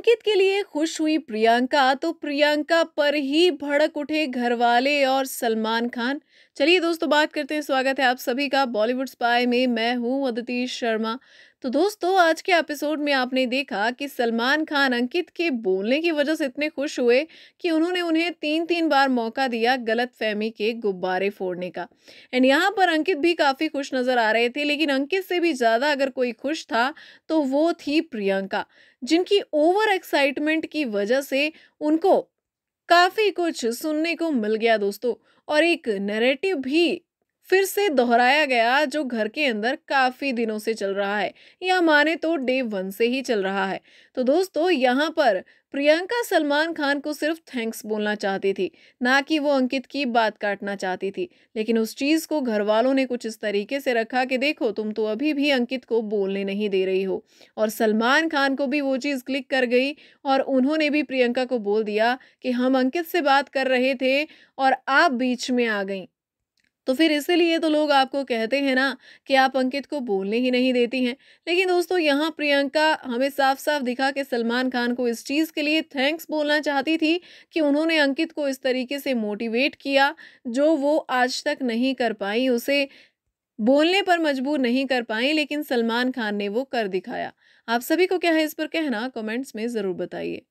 अंकित के लिए खुश हुई प्रियंका तो प्रियंका पर ही भड़क उठे घरवाले और सलमान खान चलिए दोस्तों बात करते हैं स्वागत है आप सभी का बॉलीवुड स्पाई में मैं हूँ अदिति शर्मा तो दोस्तों आज के एपिसोड में आपने देखा कि सलमान खान अंकित के बोलने की वजह से इतने खुश हुए कि उन्होंने उन्हें तीन तीन बार मौका दिया गलत फहमी के गुब्बारे फोड़ने का एंड यहाँ पर अंकित भी काफ़ी खुश नज़र आ रहे थे लेकिन अंकित से भी ज़्यादा अगर कोई खुश था तो वो थी प्रियंका जिनकी ओवर एक्साइटमेंट की वजह से उनको काफ़ी कुछ सुनने को मिल गया दोस्तों और एक नैरेटिव भी फिर से दोहराया गया जो घर के अंदर काफ़ी दिनों से चल रहा है या माने तो डे वन से ही चल रहा है तो दोस्तों यहाँ पर प्रियंका सलमान खान को सिर्फ थैंक्स बोलना चाहती थी ना कि वो अंकित की बात काटना चाहती थी लेकिन उस चीज़ को घर वालों ने कुछ इस तरीके से रखा कि देखो तुम तो अभी भी अंकित को बोलने नहीं दे रही हो और सलमान खान को भी वो चीज़ क्लिक कर गई और उन्होंने भी प्रियंका को बोल दिया कि हम अंकित से बात कर रहे थे और आप बीच में आ गई तो फिर इसीलिए तो लोग आपको कहते हैं ना कि आप अंकित को बोलने ही नहीं देती हैं लेकिन दोस्तों यहाँ प्रियंका हमें साफ साफ दिखा कि सलमान खान को इस चीज़ के लिए थैंक्स बोलना चाहती थी कि उन्होंने अंकित को इस तरीके से मोटिवेट किया जो वो आज तक नहीं कर पाई उसे बोलने पर मजबूर नहीं कर पाई लेकिन सलमान खान ने वो कर दिखाया आप सभी को क्या है इस पर कहना कमेंट्स में ज़रूर बताइए